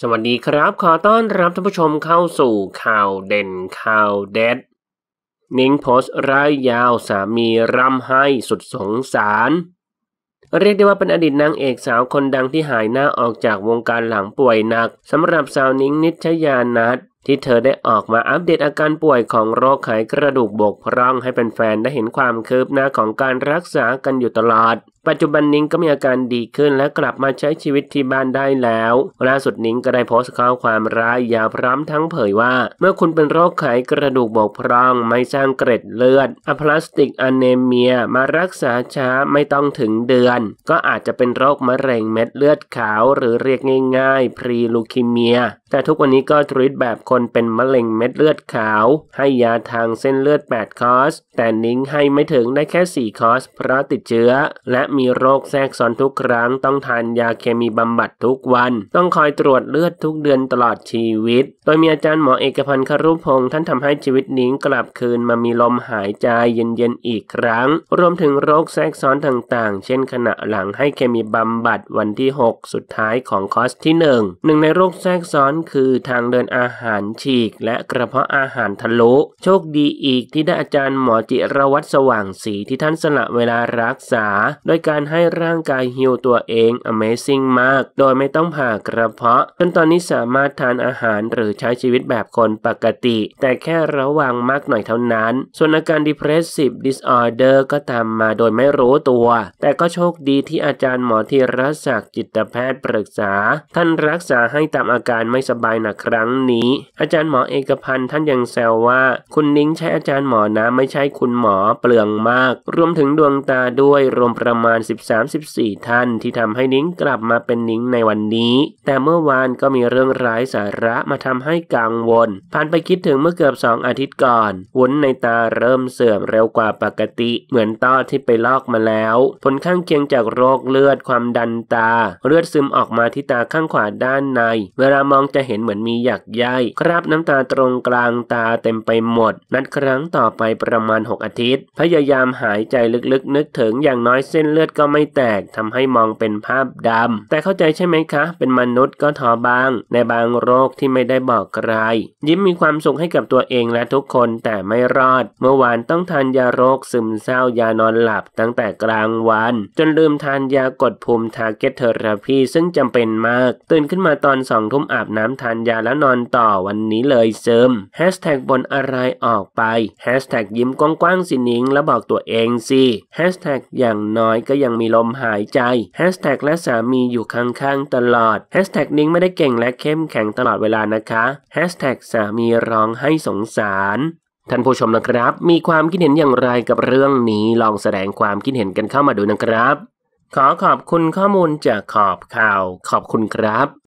สวัสดีครับขอต้อนรับท่านผู้ชมเข้าสู่ข่าวเด่นข่าวเด็ด นิ้งโพสร้ายยาวสามีร่ำไห้สุดสงสาร เรียกได้ว่าเป็นอดีตนางเอกสาวคนดังที่หายหน้าออกจากวงการหลังป่วยหนักสำหรับสาวนิ้งนิชยานัทที่เธอได้ออกมาอัปเดตอาการป่วยของโรคไขกระดูกบกพร่องให้เป็นแฟนได้เห็นความคืบหน้าของการรักษากันอยู่ตลอดปัจจุบันนิ้งก็มีอาการดีขึ้นและกลับมาใช้ชีวิตที่บ้านได้แล้ว ล่าสุดนิ้งก็ได้โพสต์ข้อความร้ายยาวพร้อมทั้งเผยว่า เมื่อคุณเป็นโรคไขกระดูกบกพร่องไม่สร้างเกร็ดเลือดอพลาสติกอเนเมียมารักษาช้าไม่ต้องถึงเดือน ก็อาจจะเป็นโรคมะเร็งเม็ดเลือดขาวหรือเรียกง่ายๆ พรีลูคิเมียแต่ทุกวันนี้ก็ทรีตแบบคนเป็นมะเร็งเม็ดเลือดขาว ให้ยาทางเส้นเลือด8คอร์สแต่นิ้งให้ไม่ถึงได้แค่4คอร์สเพราะติดเชื้อและมีโรคแทรกซ้อนทุกครั้งต้องทานยาเคมีบำบัดทุกวัน ต้องคอยตรวจเลือดทุกเดือนตลอดชีวิต โดยมีอาจารย์หมอเอกพันธ์คารุพงศ์ท่านทำให้ชีวิตนิ้งกลับคืนมามีลมหายใจเย็น ๆ อีกครั้ง รวมถึงโรคแทรกซ้อนต่าง ๆ เช่นขณะหลังให้เคมีบำบัดวันที่ 6 สุดท้ายของคอร์สที่ 1 หนึ่งในโรคแทรกซ้อนคือทางเดินอาหารฉีก และกระเพาะอาหารทะลุ โชคดีอีกที่ได้อาจารย์หมอจิรวัตรสว่างศรีที่ท่านสละเวลารักษาโดยการให้ร่างกายฮิวตัวเอง Amazing มาก โดยไม่ต้องผ่ากระเพาะจนตอนนี้สามารถทานอาหารหรือใช้ชีวิตแบบคนปกติ แต่แค่ระวังมากหน่อยเท่านั้น ส่วนอาการ depressive disorder ก็ตามมาโดยไม่รู้ตัว แต่ก็โชคดีที่อาจารย์หมอทีรศักดิ์จิตแพทย์ปรึกษา ท่านรักษาให้ตามอาการไม่สบายหนักครั้งนี้ อาจารย์หมอเอกพันธ์ท่านยังแซวว่า คุณนิ้งใช้อาจารย์หมอนะไม่ใช่คุณหมอเปลืองมาก รวมถึงดวงตาด้วยรวมประมาณาณ13-14ท่านที่ทำให้นิ้งกลับมาเป็นนิ้งในวันนี้ แต่เมื่อวานก็มีเรื่องร้ายสาระมาทำให้กังวลผ่านไปคิดถึงเมื่อเกือบสองอาทิตย์ก่อนวุ้นในตาเริ่มเสื่อมเร็วกว่าปกติเหมือนต้อที่ไปลอกมาแล้วผลข้างเคียงจากโรคเลือดความดันตา เลือดซึมออกมาที่ตาข้างขวาด้านใน เวลามองจะเห็นเหมือนมีหยักใยคราบน้ำตาตรงกลางตาเต็มไปหมดนัดครั้งต่อไปประมาณ 6 อาทิตย์ พยายามหายใจลึกๆนึกถึงอย่างน้อยเส้นเลือดอดก็ไม่แตกทำให้มองเป็นภาพดำ แต่เข้าใจใช่ไหมคะ เป็นมนุษย์ก็ทอบาง ในบางโรคที่ไม่ได้บอกใคร ยิ้มมีความสุขให้กับตัวเองและทุกคนแต่ไม่รอด เมื่อวานต้องทานยาโรคซึมเศร้ายานอนหลับตั้งแต่กลางวัน จนลืมทานยากดภูมิทาร์เก็ตเทอราพีซึ่งจำเป็นมาก ตื่นขึ้นมาตอนสองทุ่มอาบน้ำทานยา แล้วนอนต่อวันนี้เลยซึมแฮชแท็กบนอะไรออกไปแฮชแท็กยิ้มกว้างๆสินิงแล้วบอกตัวเองสิแฮชแท็กอย่างน้อยก็็ยังมีลมหายใจแฮชแท็กและสามีอยู่ข้างๆ ตลอดแฮชแท็กนิ้งไม่ได้เก่งและเข้มแข็งตลอดเวลานะคะแฮชแท็กสามีร้องให้สงสาร ท่านผู้ชมนะครับ มีความคิดเห็นอย่างไรกับเรื่องนี้ลองแสดงความคิดเห็นกันเข้ามาดูนะครับ ขอขอบคุณข้อมูลจากขอบข่าว ขอบคุณครับ